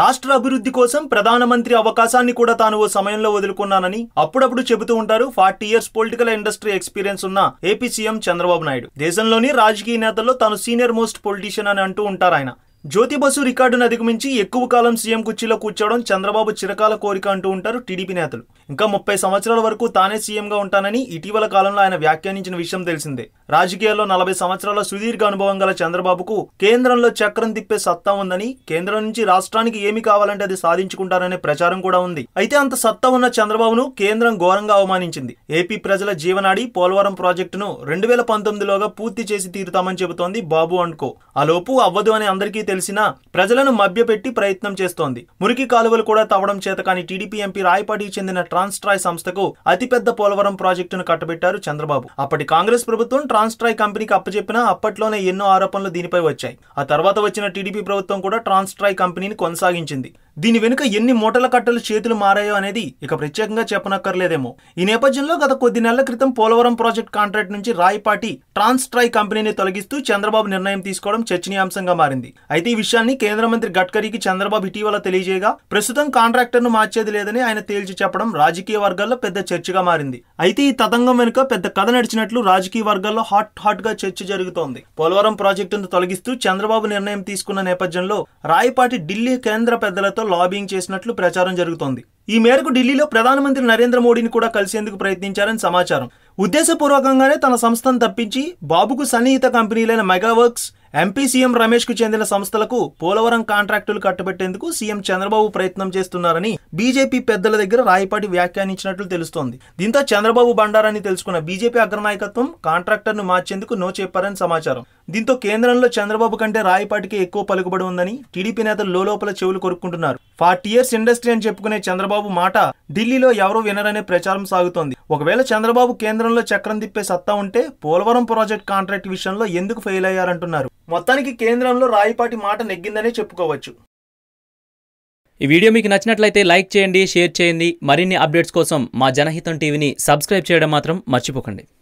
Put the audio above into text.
రాష్ట్ర అభివృద్ధి కోసం ప్రధానమంత్రి అవకాశాన్ని కూడా తాను ఓ సమయంలో వదులుకున్నానని అప్పుడప్పుడు చెబుతూ ఉంటారు forty years political industry experience ఉన్న ఏపీ సీఎం చంద్రబాబు నాయుడు దేశంలోని రాజకీయ నేతల్లో తాను సీనియర్ మోస్ట్ పొలిటీషియన్ అని అంటూ ఉంటారు ఆయన జ్యోతి బసు రికార్డును అధిగమించి ఎక్కువ కాలం సీఎం కుర్చీలో కూర్చోవడం చంద్రబాబు చిరకాల కోరిక అంటూ ఉంటారు టీడీపీ నేతలు ఇంకా ముప్పై సంవత్సరాల వరకు తానే సీఎంగా ఉంటానని ఇటీవల కాలంలో ఆయన వ్యాఖ్యానించిన విషయం తెలిసిందే రాజకీయాల్లో నలభై సంవత్సరాల సుదీర్ఘ అనుభవం గల చంద్రబాబుకు కేంద్రంలో చక్రం తిప్పే సత్తా ఉందని కేంద్రం నుంచి రాష్ట్రానికి ఏమి కావాలంటే అది సాధించుకుంటారనే ప్రచారం కూడా ఉంది అయితే అంత సత్తా ఉన్న చంద్రబాబును కేంద్రం ఘోరంగా అవమానించింది ఏపీ ప్రజల జీవనాడి పోలవరం ప్రాజెక్టును రెండు వేల పంతొమ్మిదిలోగా పూర్తి చేసి తీరుతామని చెబుతోంది బాబు అండ్కో అలోపు అవ్వదు అని అందరికీ తెలిసినా ప్రజలను మభ్యపెట్టి ప్రయత్నం చేస్తోంది మురికి కాలువలు కూడా తవ్వడం చేత కానీ టీడీపీ ఎంపీ రాయపాటికి చెందిన ట్రాన్స్ట్రాయ్ సంస్థకు అతిపెద్ద పోలవరం ప్రాజెక్టును కట్టబెట్టారు చంద్రబాబు అప్పటి కాంగ్రెస్ ప్రభుత్వం ట్రాన్స్ట్రాయ్ కంపెనీకి అప్పచెప్పినా అప్పట్లోనే ఎన్నో ఆరోపణలు దీనిపై వచ్చాయి ఆ తర్వాత వచ్చిన టీడీపీ ప్రభుత్వం కూడా ట్రాన్స్ట్రాయ్ కంపెనీని కొనసాగించింది దీని వెనుక ఎన్ని మూటల కట్టలు చేతులు మారాయో అనేది ఇక ప్రత్యేకంగా చెప్పనక్కర్లేదేమో ఈ నేపథ్యంలో గత కొద్ది నెలల క్రితం పోలవరం ప్రాజెక్ట్ కాంట్రాక్ట్ నుంచి రాయపాటి ట్రాన్స్ ట్రై కంపెనీని తొలగిస్తూ చంద్రబాబు నిర్ణయం తీసుకోవడం చర్చనీయాంశంగా మారింది అయితే ఈ విషయాన్ని కేంద్ర మంత్రి గడ్కరీకి చంద్రబాబు ఇటీవల తెలియజేయగా ప్రస్తుతం కాంట్రాక్టర్ ను మార్చేది లేదని ఆయన తేల్చి చెప్పడం రాజకీయ వర్గాల్లో పెద్ద చర్చగా మారింది అయితే ఈ తతంగం వెనుక పెద్ద కథ నడిచినట్లు రాజకీయ వర్గాల్లో హాట్ హాట్ గా చర్చ జరుగుతోంది పోలవరం ప్రాజెక్టును తొలగిస్తూ చంద్రబాబు నిర్ణయం తీసుకున్న నేపథ్యంలో రాయపాటి ఢిల్లీ కేంద్ర పెద్దలతో లాబింగ్ చేసినట్లు ప్రచారం జరుగుతోంది ఈ మేరకు ఢిల్లీలో ప్రధానమంత్రి నరేంద్ర మోడీని కూడా కలిసేందుకు ప్రయత్నించారని సమాచారం ఉద్దేశపూర్వకంగానే తన సంస్థను తప్పించి బాబుకు సన్నిహిత కంపెనీలైన మెగావర్క్స్ ఎంపీ సీఎం కు చెందిన సంస్థలకు పోలవరం కాంట్రాక్టులు కట్టబెట్టేందుకు సీఎం చంద్రబాబు ప్రయత్నం చేస్తున్నారని బీజేపీ పెద్దల దగ్గర రాయపాటి వ్యాఖ్యానించినట్లు తెలుస్తోంది దీంతో చంద్రబాబు బండారాన్ని తెలుసుకున్న బీజేపీ అగ్రనాయకత్వం ను మార్చేందుకు నో చెప్పారని సమాచారం దీంతో కేంద్రంలో చంద్రబాబు కంటే రాయపాటికి ఎక్కువ పలుకుబడి ఉందని టీడీపీ నేతలు లోపల చెవులు కొరుక్కుంటున్నారు ఫార్టీ ఇయర్స్ ఇండస్ట్రీ అని చెప్పుకునే చంద్రబాబు చంద్రబాబు మాట ఢిల్లీలో ఎవరూ వినరనే ప్రచారం సాగుతోంది ఒకవేళ చంద్రబాబు కేంద్రంలో చక్రం తిప్పే సత్తా ఉంటే పోలవరం ప్రాజెక్ట్ కాంట్రాక్ట్ విషయంలో ఎందుకు ఫెయిల్ అయ్యారంటున్నారు మొత్తానికి కేంద్రంలో రాయిపాటి మాట నెగ్గిందనే చెప్పుకోవచ్చు ఈ వీడియో మీకు నచ్చినట్లయితే లైక్ చేయండి షేర్ చేయండి మరిన్ని అప్డేట్స్ కోసం మా జనహితం టీవీని సబ్స్క్రైబ్ చేయడం మాత్రం మర్చిపోకండి